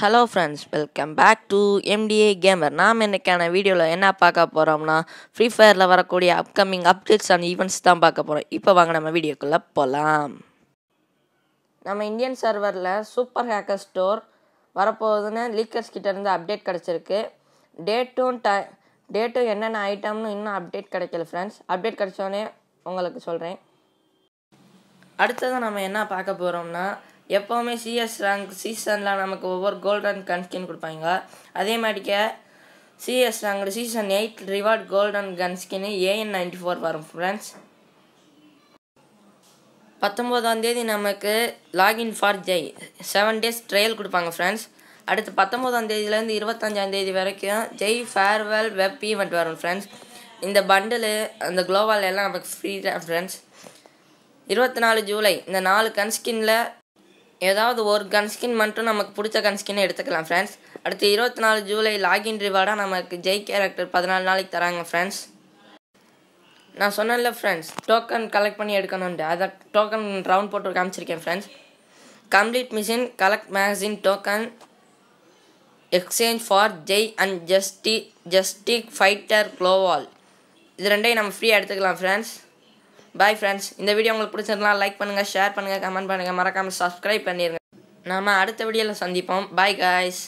hello friends welcome back to MTA gamer நாம் இன்றைக்கான வீடியோவில் என்ன பார்க்க போகிறோம்னா ஃப்ரீ ஃபயரில் வரக்கூடிய அப்கமிங் அப்டேட்ஸ் அண்ட் ஈவெண்ட்ஸ் தான் பார்க்க போகிறோம் இப்போ வாங்க நம்ம வீடியோக்குள்ளே போகலாம் நம்ம இந்தியன் சர்வரில் சூப்பர் ஹேக்கர் ஸ்டோர் வரப்போகுதுன்னு லீக்கர்ஸ் கிட்டேருந்து அப்டேட் கிடச்சிருக்கு டேட்டும் ட டேட்டும் என்னென்ன ஐட்டம்னு இன்னும் அப்டேட் கிடைக்கல ஃப்ரெண்ட்ஸ் அப்டேட் கிடச்சோடனே உங்களுக்கு சொல்கிறேன் அடுத்ததான் நம்ம என்ன பார்க்க போகிறோம்னா எப்போவுமே சிஎஸ் ரேங்க் சீசனில் நமக்கு ஒவ்வொரு கோல்டு ரன் கன்ஸ்கின் கொடுப்பாங்க அதே மாதிரிக்க CS rank season eight reward golden gun ஸ்கின்னு ஏஎன் நைன்டி ஃபோர் வரும் ஃப்ரெண்ட்ஸ் பத்தொம்போதாந்தேதி நமக்கு login for Jay seven days trial கொடுப்பாங்க ஃப்ரெண்ட்ஸ் அடுத்து இருபத்தஞ்சாம் தேதி வரைக்கும் ஜெய் ஃபேர்வெல் வெப் ஈவெண்ட் வரும் ஃப்ரெண்ட்ஸ் இந்த பண்டிலு அந்த குளோவால் எல்லாம் நமக்கு ஃப்ரீ தான் ஃப்ரெண்ட்ஸ் இருபத்தி நாலு ஜூலை இந்த நாலு கன்ஸ்கின்ல ஏதாவது ஒரு கன்ஸ்கின் மட்டும் நமக்கு பிடிச்ச கன்ஸ்கினை எடுத்துக்கலாம் ஃப்ரெண்ட்ஸ் அடுத்து இருபத்தி நாலு ஜூலை லாகின் ரிவார்டாக நமக்கு ஜெய் கேரக்டர் பதினாலு நாளைக்கு தராங்க ஃப்ரெண்ட்ஸ் நான் சொன்னேன்ல ஃப்ரெண்ட்ஸ் டோக்கன் கலெக்ட் பண்ணி எடுக்கணுண்டு அதை டோக்கன் ரவுண்ட் போட்டு காமிச்சிருக்கேன் ஃப்ரெண்ட்ஸ் கம்ப்ளீட் மிஷின் கலெக்ட் மேக்சின் token exchange for Jay and ஜஸ்டி ஜஸ்டிக் ஃபைட்டர் க்ளோவால் இது ரெண்டையும் நம்ம ஃப்ரீயாக எடுத்துக்கலாம் ஃப்ரெண்ட்ஸ் பாய் ஃப்ரெண்ட்ஸ் இந்த வீடியோ உங்களுக்கு பிடிச்சிருந்தால் லைக் பண்ணுங்கள் ஷேர் பண்ணுங்கள் கமெண்ட் பண்ணுங்கள் மறக்காமல் சப்ஸ்கிரைப் பண்ணிடுங்க நாம் அடுத்த வீடியோவில் சந்திப்போம் பாய் காய்ஸ்